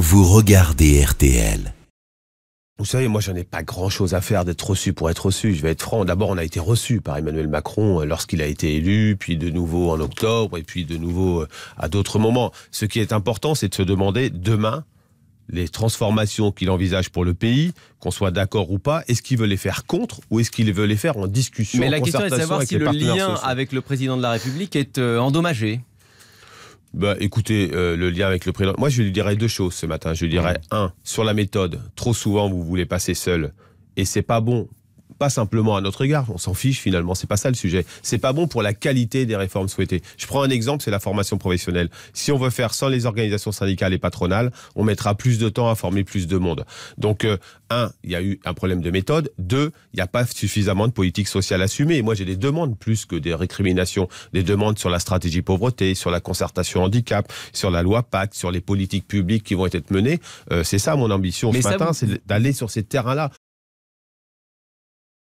vous regardez RTL. Vous savez, moi, j'en ai pas grand-chose à faire d'être reçu pour être reçu. Je vais être franc. D'abord, on a été reçu par Emmanuel Macron euh, lorsqu'il a été élu, puis de nouveau en octobre, et puis de nouveau euh, à d'autres moments. Ce qui est important, c'est de se demander demain les transformations qu'il envisage pour le pays, qu'on soit d'accord ou pas, est-ce qu'il veut les faire contre ou est-ce qu'il veut les faire en discussion Mais la question est de savoir si le lien avec le président de la République est euh, endommagé bah, écoutez, euh, le lien avec le président, Moi, je lui dirais deux choses ce matin. Je lui dirais, un, sur la méthode, trop souvent, vous voulez passer seul. Et c'est pas bon pas simplement à notre égard. On s'en fiche finalement, c'est pas ça le sujet. C'est pas bon pour la qualité des réformes souhaitées. Je prends un exemple, c'est la formation professionnelle. Si on veut faire sans les organisations syndicales et patronales, on mettra plus de temps à former plus de monde. Donc, euh, un, il y a eu un problème de méthode. Deux, il n'y a pas suffisamment de politique sociale assumée. Et moi, j'ai des demandes plus que des récriminations, des demandes sur la stratégie pauvreté, sur la concertation handicap, sur la loi Pacte, sur les politiques publiques qui vont être menées. Euh, c'est ça mon ambition ce matin, c'est d'aller sur ces terrains-là.